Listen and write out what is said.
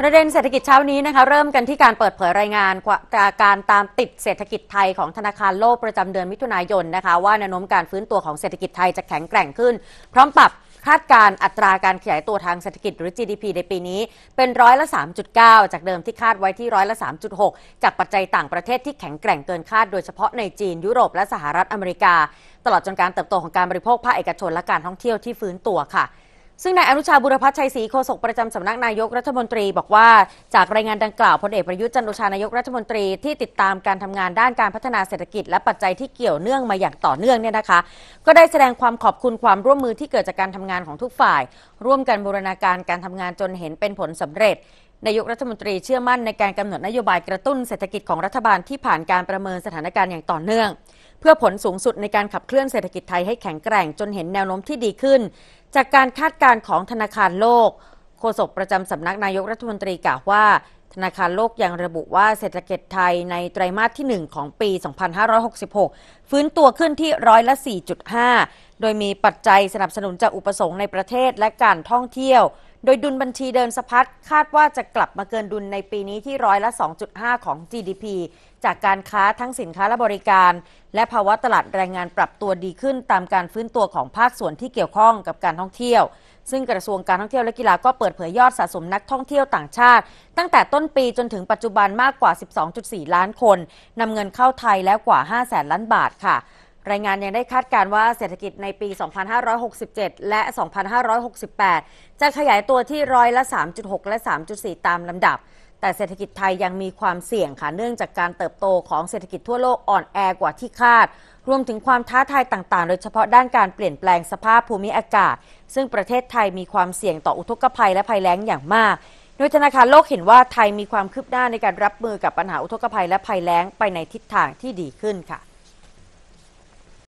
ประเด็นเศรษฐกิจเช้านี้นะคะ เริ่มกันที่การเปิดเผยรายงาน การตามติดเศรษฐกิจไทยของธนาคารโลกประจำเดือนมิถุนายนนะคะว่าแนวโน้มการฟื้นตัวของเศรษฐกิจไทยจะแข็งแกร่งขึ้น พร้อมปรับคาดการอัตราการขยายตัวทางเศรษฐกิจหรือ GDP ในปีนี้ เป็นร้อยละ 3.9 จากเดิมที่คาดไว้ที่ร้อยละ3.6 จากปัจจัยต่างประเทศที่แข็งแกร่งเกินคาดโดยเฉพาะในจีน ยุโรปและสหรัฐอเมริกาตลอดจนการเติบโตของการบริโภคภาคเอกชนและการท่องเที่ยวที่ฟื้นตัวค่ะซึ่งนายอนุชาบุรพัชชัยศรีโฆษกประจำสำนักนายกรัฐมนตรีบอกว่าจากรายงานดังกล่าวพลเอกประยุทธ์จันโอชานายกรัฐมนตรีที่ติดตามการทำงานด้านการพัฒนาเศรษฐกิจและปัจจัยที่เกี่ยวเนื่องมาอย่างต่อเนื่องเนี่ยนะคะก็ได้แสดงความขอบคุณความร่วมมือที่เกิดจากการทำงานของทุกฝ่าย ร่วมกันบูรณาการการทำงานจนเห็นเป็นผลสำเร็จนายกรัฐมนตรีเชื่อมั่นในการกำหนดนโยบายกระตุ้นเศรษฐกิจของรัฐบาลที่ผ่านการประเมินสถานการณ์อย่างต่อเนื่องพื่อผลสูงสุดในการขับเคลื่อนเศรษฐกิจไทยให้แข็งแกร่งจนเห็นแนวโน้มที่ดีขึ้น จากการคาดการณ์ของธนาคารโลก โฆษกประจำสำนักนายกรัฐมนตรีกล่าวว่า ธนาคารโลกยังระบุว่าเศรษฐกิจไทยในไตรมาสที่ 1 ของปี 2566 ฟื้นตัวขึ้นที่ร้อยละ 4.5 โดยมีปัจจัยสนับสนุนจากอุปสงค์ในประเทศและการท่องเที่ยวโดยดุลบัญชีเดินสะพัดคาดว่าจะกลับมาเกินดุลในปีนี้ที่ร้อยละ 2.5ของ GDP จากการค้าทั้งสินค้าและบริการ และภาวะตลาดแรงงานปรับตัวดีขึ้นตามการฟื้นตัวของภาคส่วนที่เกี่ยวข้องกับการท่องเที่ยว ซึ่งกระทรวงการท่องเที่ยวและกีฬาก็เปิดเผยยอดสะสมนักท่องเที่ยวต่างชาติ ตั้งแต่ต้นปีจนถึงปัจจุบันมากกว่า 12.4 ล้านคนนำเงินเข้าไทยแล้วกว่า5แสนล้านบาทค่ะรายงานยังได้คาดการว่าเศรษฐกิจในปี 2567 และ 2568 จะขยายตัวที่ร้อยละ 3.6 และ 3.4 ตามลำดับ แต่เศรษฐกิจไทยยังมีความเสี่ยงค่ะเนื่องจากการเติบโตของเศรษฐกิจทั่วโลกอ่อนแอกว่าที่คาด รวมถึงความท้าทายต่างๆ โดยเฉพาะด้านการเปลี่ยนแปลงสภาพภูมิอากาศ ซึ่งประเทศไทยมีความเสี่ยงต่ออุทกภัยและภัยแล้งอย่างมากโดยธนาคารโลกเห็นว่าไทยมีความคืบหน้าในการรับมือกับปัญหาอุทกภัยและภัยแล้งไปในทิศทางที่ดีขึ้นค่ะ